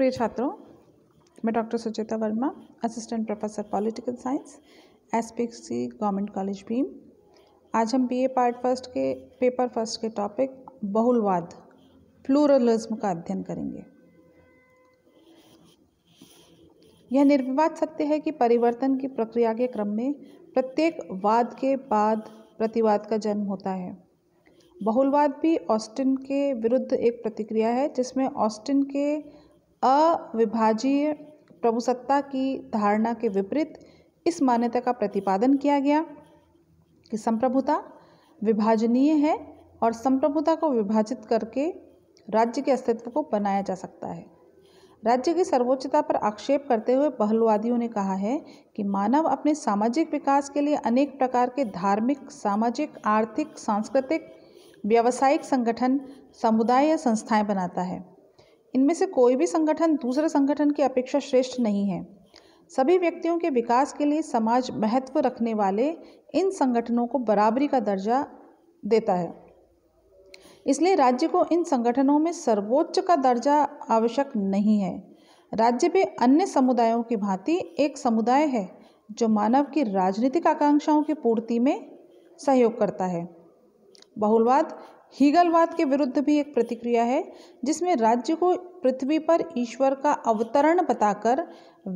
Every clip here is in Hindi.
प्रिय छात्रों मैं doctor Sucheta Verma assistant professor political science S government college Bhim आज हम बीए पार्ट फर्स्ट के पेपर फर्स्ट के टॉपिक बहुलवाद प्लूरलिज्म का अध्ययन करेंगे यह निर्विवाद सत्य है कि परिवर्तन की प्रक्रिया के क्रम में प्रत्येक वाद के बाद प्रतिवाद का जन्म होता है बहुलवाद भी ऑस्टिन के विरुद्ध एक प्रतिक्रिया है जिसमें ऑस्टिन के अविभाज्य प्रभुसत्ता की धारणा के विपरीत इस मान्यता का प्रतिपादन किया गया कि संप्रभुता विभाजनीय है और संप्रभुता को विभाजित करके राज्य के अस्तित्व को बनाया जा सकता है राज्य की सर्वोच्चता पर आक्षेप करते हुए पहलवादियों ने कहा है कि मानव अपने सामाजिक विकास के लिए अनेक प्रकार के धार्मिक सामाजिक आर्थिक सांस्कृतिक व्यावसायिक संगठन समुदाय या संस्थाएं बनाता है इनमें से कोई भी संगठन दूसरे संगठन की अपेक्षा श्रेष्ठ नहीं है सभी व्यक्तियों के विकास के लिए समाज महत्व रखने वाले इन संगठनों को बराबरी का दर्जा देता है इसलिए राज्य को इन संगठनों में सर्वोच्च का दर्जा आवश्यक नहीं है राज्य भी अन्य समुदायों की भांति एक समुदाय है जो मानव की राजनीतिक आकांक्षाओं की पूर्ति में सहयोग करता है बहुलवाद हीगलवाद के विरुद्ध भी एक प्रतिक्रिया है जिसमें राज्य को पृथ्वी पर ईश्वर का अवतरण बताकर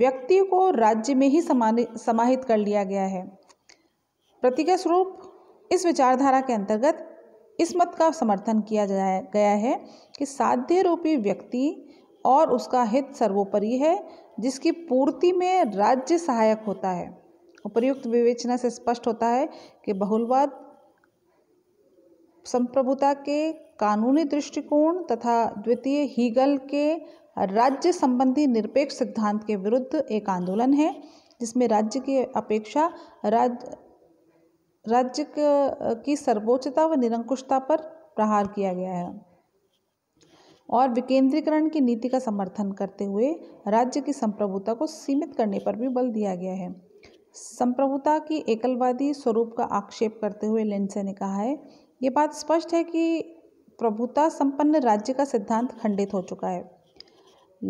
व्यक्ति को राज्य में ही समाहित कर लिया गया है प्रतिक्रिया स्वरूप इस विचारधारा के अंतर्गत इस मत का समर्थन किया गया है कि साध्य रूपी व्यक्ति और उसका हित सर्वोपरि है जिसकी पूर्ति में राज्य सहायक होता है उपर्युक्त विवेचना से स्पष्ट होता है कि बहुलवाद संप्रभुता के कानूनी दृष्टिकोण तथा द्वितीय हीगल के राज्य संबंधी निरपेक्ष सिद्धांत के विरुद्ध एक आंदोलन है जिसमें राज्य की अपेक्षा राज्य राज्य की सर्वोच्चता व निरंकुशता पर प्रहार किया गया है और विकेंद्रीकरण की नीति का समर्थन करते हुए राज्य की संप्रभुता को सीमित करने पर भी बल दिया गया है संप्रभुता की एकलवादी स्वरूप का आक्षेप करते हुए लेंसे ने कहा है ये बात स्पष्ट है कि प्रभुता संपन्न राज्य का सिद्धांत खंडित हो चुका है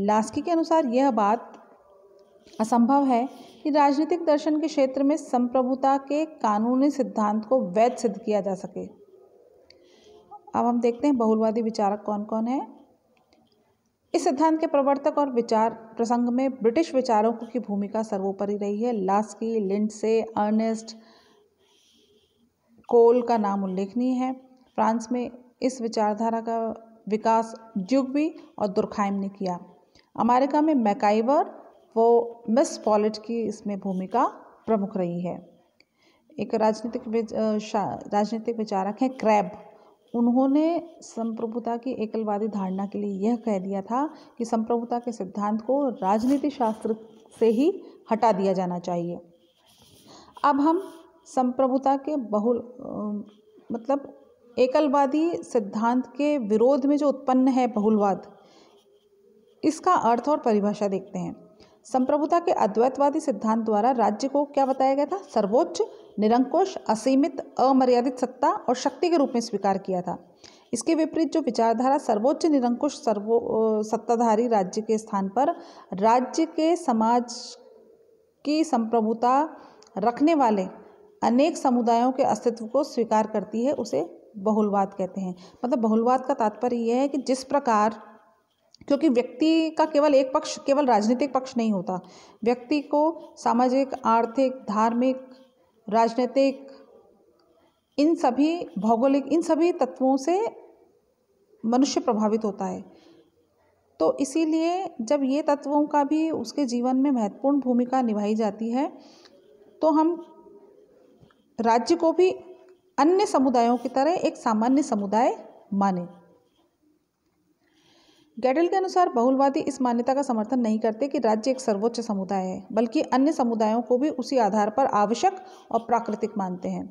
लास्की के अनुसार यह बात असंभव है कि राजनीतिक दर्शन के क्षेत्र में संप्रभुता के कानूनी सिद्धांत को वैध सिद्ध किया जा सके अब हम देखते हैं बहुलवादी विचारक कौन कौन है इस सिद्धांत के प्रवर्तक और विचार प्रसंग में ब्रिटिश विचारकों की भूमिका सर्वोपरि रही है लास्की लिंडसे अर्नेस्ट कोल का नाम उल्लेखनीय है फ्रांस में इस विचारधारा का विकास जुगबी और दुर्खाइम ने किया अमेरिका में मैकाइवर वो मिस पॉलिट की इसमें भूमिका प्रमुख रही है एक राजनीतिक राजनीतिक विचारक हैं क्रैब उन्होंने संप्रभुता की एकलवादी धारणा के लिए यह कह दिया था कि संप्रभुता के सिद्धांत को राजनीति शास्त्र से ही हटा दिया जाना चाहिए अब हम संप्रभुता के बहुल मतलब एकलवादी सिद्धांत के विरोध में जो उत्पन्न है बहुलवाद इसका अर्थ और परिभाषा देखते हैं संप्रभुता के अद्वैतवादी सिद्धांत द्वारा राज्य को क्या बताया गया था सर्वोच्च निरंकुश असीमित अमर्यादित सत्ता और शक्ति के रूप में स्वीकार किया था इसके विपरीत जो विचारधारा सर्वोच्च निरंकुश सर्वो सत्ताधारी राज्य के स्थान पर राज्य के समाज की संप्रभुता रखने वाले अनेक समुदायों के अस्तित्व को स्वीकार करती है उसे बहुलवाद कहते हैं मतलब बहुलवाद का तात्पर्य यह है कि जिस प्रकार क्योंकि व्यक्ति का केवल एक पक्ष केवल राजनीतिक पक्ष नहीं होता व्यक्ति को सामाजिक आर्थिक धार्मिक राजनीतिक इन सभी भौगोलिक इन सभी तत्वों से मनुष्य प्रभावित होता है तो इसीलिए जब ये तत्वों का भी उसके जीवन में महत्वपूर्ण भूमिका निभाई जाती है तो हम राज्य को भी अन्य समुदायों की तरह एक सामान्य समुदाय माने गैडल के अनुसार बहुलवादी इस मान्यता का समर्थन नहीं करते कि राज्य एक सर्वोच्च समुदाय है बल्कि अन्य समुदायों को भी उसी आधार पर आवश्यक और प्राकृतिक मानते हैं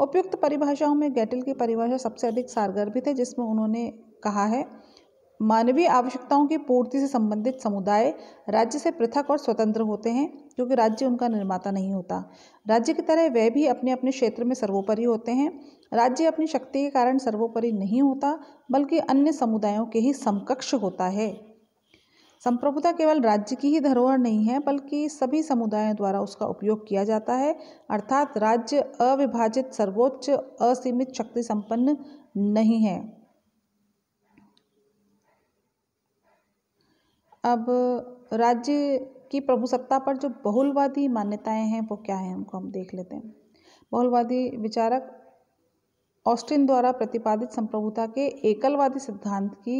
उपयुक्त परिभाषाओं में गैटल की परिभाषा सबसे अधिक सारगर्भित है जिसमें उन्होंने कहा है मानवीय आवश्यकताओं की पूर्ति से संबंधित समुदाय राज्य से पृथक और स्वतंत्र होते हैं क्योंकि राज्य उनका निर्माता नहीं होता राज्य की तरह वह भी अपने अपने क्षेत्र में सर्वोपरि होते हैं राज्य अपनी शक्ति के कारण सर्वोपरि नहीं होता बल्कि अन्य समुदायों के ही समकक्ष होता है संप्रभुता केवल राज्य की ही धरोहर नहीं है बल्कि सभी समुदायों द्वारा उसका उपयोग किया जाता है अर्थात राज्य अविभाजित सर्वोच्च असीमित शक्ति संपन्न नहीं है अब राज्य कि प्रभु सत्ता पर जो बहुलवादी मान्यताएं हैं वो क्या है उनको हम देख लेते हैं बहुलवादी विचारक ऑस्टिन द्वारा प्रतिपादित संप्रभुता के एकलवादी सिद्धांत की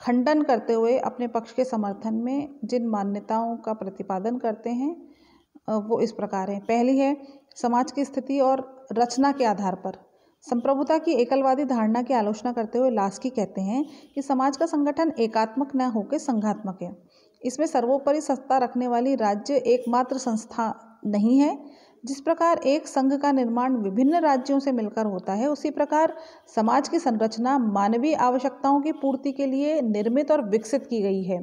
खंडन करते हुए अपने पक्ष के समर्थन में जिन मान्यताओं का प्रतिपादन करते हैं वो इस प्रकार हैं पहली है समाज की स्थिति और रचना के आधार पर संप्रभुता की एकलवादी धारणा की आलोचना करते हुए लास्की कहते हैं कि समाज का संगठन एकात्मक न होकर संघात्मक है इसमें सर्वोपरि सत्ता रखने वाली राज्य एकमात्र संस्था नहीं है जिस प्रकार एक संघ का निर्माण विभिन्न राज्यों से मिलकर होता है उसी प्रकार समाज की संरचना मानवीय आवश्यकताओं की पूर्ति के लिए निर्मित और विकसित की गई है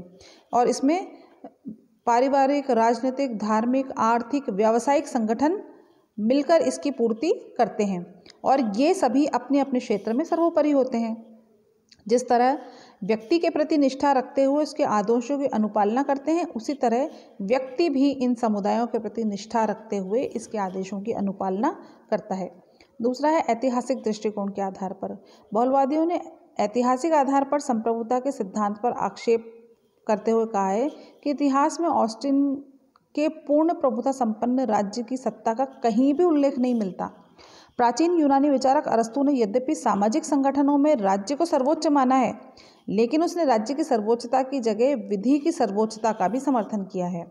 और इसमें पारिवारिक राजनीतिक धार्मिक आर्थिक व्यावसायिक संगठन मिलकर इसकी पूर्ति करते हैं और ये सभी अपने अपने क्षेत्र में सर्वोपरि होते हैं जिस तरह व्यक्ति के प्रति निष्ठा रखते हुए उसके आदर्शों की अनुपालना करते हैं उसी तरह व्यक्ति भी इन समुदायों के प्रति निष्ठा रखते हुए इसके आदेशों की अनुपालना करता है दूसरा है ऐतिहासिक दृष्टिकोण के आधार पर बहुलवादियों ने ऐतिहासिक आधार पर संप्रभुता के सिद्धांत पर आक्षेप करते हुए कहा है कि इतिहास में ऑस्टिन के पूर्ण प्रभुता संपन्न राज्य की सत्ता का कहीं भी उल्लेख नहीं मिलता प्राचीन यूनानी विचारक अरस्तु ने यद्यपि सामाजिक संगठनों में राज्य को सर्वोच्च माना है लेकिन उसने राज्य की सर्वोच्चता की जगह विधि की सर्वोच्चता का भी समर्थन किया है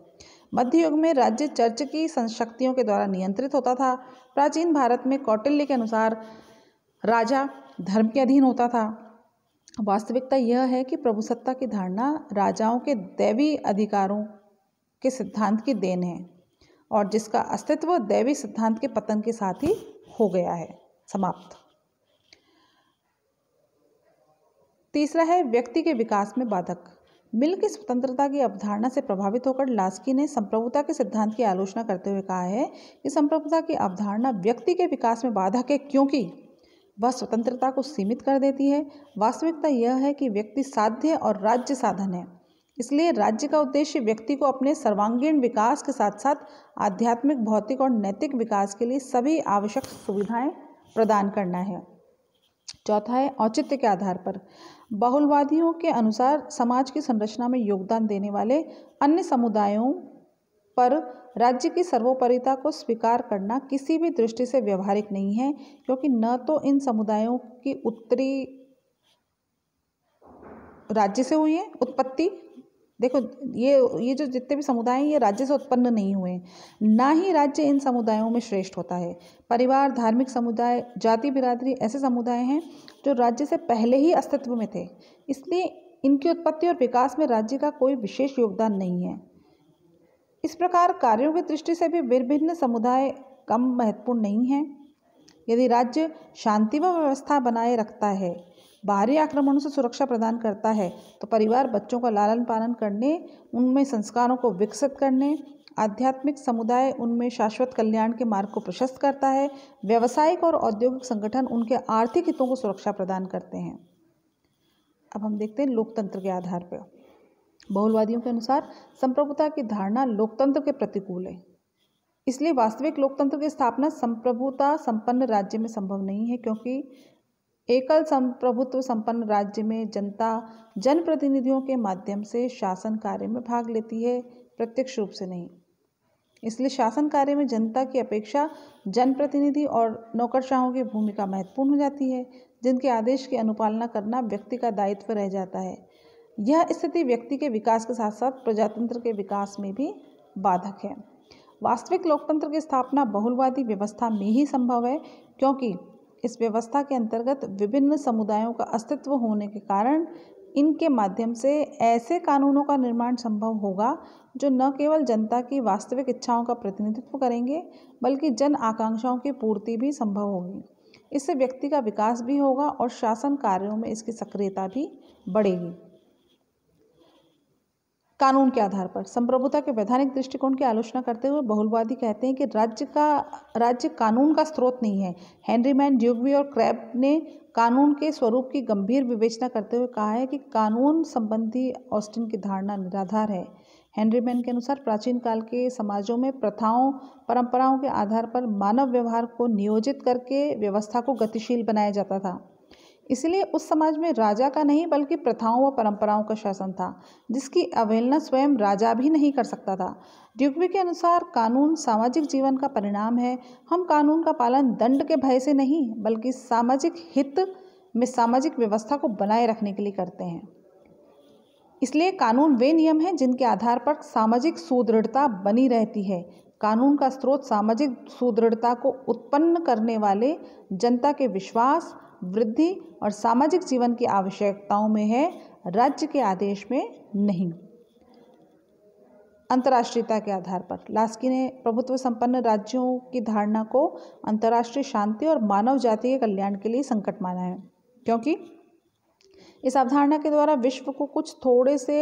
मध्य युग में राज्य चर्च की संशक्तियों के द्वारा नियंत्रित होता था प्राचीन भारत में कौटिल्य के अनुसार राजा धर्म के अधीन होता था वास्तविकता यह है कि प्रभुसत्ता की धारणा राजाओं के दैवी अधिकारों के सिद्धांत की देन है और जिसका अस्तित्व दैवी सिद्धांत के पतन के साथ ही हो गया है समाप्त तीसरा है व्यक्ति के विकास में बाधक मिल की स्वतंत्रता की अवधारणा से प्रभावित होकर लास्की ने संप्रभुता के सिद्धांत की आलोचना करते हुए कहा है कि संप्रभुता की अवधारणा व्यक्ति के विकास में बाधक है क्योंकि वह स्वतंत्रता को सीमित कर देती है वास्तविकता यह है कि व्यक्ति साध्य और राज्य साधन है इसलिए राज्य का उद्देश्य व्यक्ति को अपने सर्वांगीण विकास के साथ साथ आध्यात्मिक भौतिक और नैतिक विकास के लिए सभी आवश्यक सुविधाएं प्रदान करना है चौथा है औचित्य के आधार पर बहुलवादियों के अनुसार समाज की संरचना में योगदान देने वाले अन्य समुदायों पर राज्य की सर्वोपरिता को स्वीकार करना किसी भी दृष्टि से व्यवहारिक नहीं है क्योंकि न तो इन समुदायों की उत्तरी राज्य से हुई है उत्पत्ति देखो ये ये जो जितने भी समुदाय हैं ये राज्य से उत्पन्न नहीं हुए ना ही राज्य इन समुदायों में श्रेष्ठ होता है परिवार धार्मिक समुदाय जाति बिरादरी ऐसे समुदाय हैं जो राज्य से पहले ही अस्तित्व में थे इसलिए इनकी उत्पत्ति और विकास में राज्य का कोई विशेष योगदान नहीं है इस प्रकार कार्यों की दृष्टि से भी विभिन्न समुदाय कम महत्वपूर्ण नहीं हैं यदि राज्य शांति व व्यवस्था बनाए रखता है बाहरी आक्रमणों से सुरक्षा प्रदान करता है तो परिवार बच्चों का लालन पालन करने उनमें संस्कारों को विकसित करने आध्यात्मिक समुदाय उनमें शाश्वत कल्याण के मार्ग को प्रशस्त करता है व्यावसायिक और औद्योगिक संगठन उनके आर्थिक हितों को सुरक्षा प्रदान करते हैं अब हम देखते हैं लोकतंत्र के आधार पर बहुलवादियों के अनुसार संप्रभुता की धारणा लोकतंत्र के प्रतिकूल है इसलिए वास्तविक लोकतंत्र की स्थापना संप्रभुता संपन्न राज्य में संभव नहीं है क्योंकि एकल प्रभुत्व संपन्न राज्य में जनता जनप्रतिनिधियों के माध्यम से शासन कार्य में भाग लेती है प्रत्यक्ष रूप से नहीं इसलिए शासन कार्य में जनता की अपेक्षा जनप्रतिनिधि और नौकरशाहों की भूमिका महत्वपूर्ण हो जाती है जिनके आदेश की अनुपालना करना व्यक्ति का दायित्व रह जाता है यह स्थिति व्यक्ति के विकास के साथ साथ प्रजातंत्र के विकास में भी बाधक है वास्तविक लोकतंत्र की स्थापना बहुलवादी व्यवस्था में ही संभव है क्योंकि इस व्यवस्था के अंतर्गत विभिन्न समुदायों का अस्तित्व होने के कारण इनके माध्यम से ऐसे कानूनों का निर्माण संभव होगा जो न केवल जनता की वास्तविक इच्छाओं का प्रतिनिधित्व करेंगे बल्कि जन आकांक्षाओं की पूर्ति भी संभव होगी इससे व्यक्ति का विकास भी होगा और शासन कार्यों में इसकी सक्रियता भी बढ़ेगी कानून के आधार पर संप्रभुता के वैधानिक दृष्टिकोण की आलोचना करते हुए बहुलवादी कहते हैं कि राज्य का राज्य कानून का स्रोत नहीं है मैन ड्यूगवी और क्रैब ने कानून के स्वरूप की गंभीर विवेचना करते हुए कहा है कि कानून संबंधी ऑस्टिन की धारणा निराधार है मैन के अनुसार प्राचीन काल के समाजों में प्रथाओं परंपराओं के आधार पर मानव व्यवहार को नियोजित करके व्यवस्था को गतिशील बनाया जाता था इसलिए उस समाज में राजा का नहीं बल्कि प्रथाओं व परंपराओं का शासन था जिसकी अवहेलना स्वयं राजा भी नहीं कर सकता था ड्यूगवी के अनुसार कानून सामाजिक जीवन का परिणाम है हम कानून का पालन दंड के भय से नहीं बल्कि सामाजिक हित में सामाजिक व्यवस्था को बनाए रखने के लिए करते हैं इसलिए कानून वे नियम हैं जिनके आधार पर सामाजिक सुदृढ़ता बनी रहती है कानून का स्रोत सामाजिक सुदृढ़ता को उत्पन्न करने वाले जनता के विश्वास वृद्धि और सामाजिक जीवन की आवश्यकताओं में है राज्य के आदेश में नहीं अंतर्राष्ट्रीयता के आधार पर लास्की ने प्रभुत्व संपन्न राज्यों की धारणा को अंतर्राष्ट्रीय शांति और मानव जाति के कल्याण के लिए संकट माना है क्योंकि इस अवधारणा के द्वारा विश्व को कुछ थोड़े से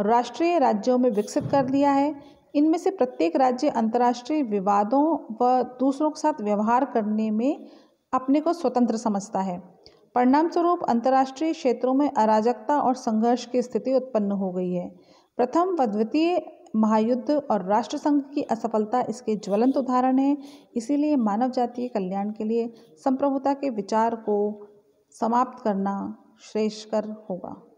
राष्ट्रीय राज्यों में विकसित कर लिया है इनमें से प्रत्येक राज्य अंतर्राष्ट्रीय विवादों व दूसरों के साथ व्यवहार करने में अपने को स्वतंत्र समझता है परिणाम स्वरूप अंतर्राष्ट्रीय क्षेत्रों में अराजकता और संघर्ष की स्थिति उत्पन्न हो गई है प्रथम व द्वितीय महायुद्ध और राष्ट्रसंघ की असफलता इसके ज्वलंत उदाहरण है इसीलिए मानव जातीय कल्याण के लिए संप्रभुता के विचार को समाप्त करना श्रेयस्कर होगा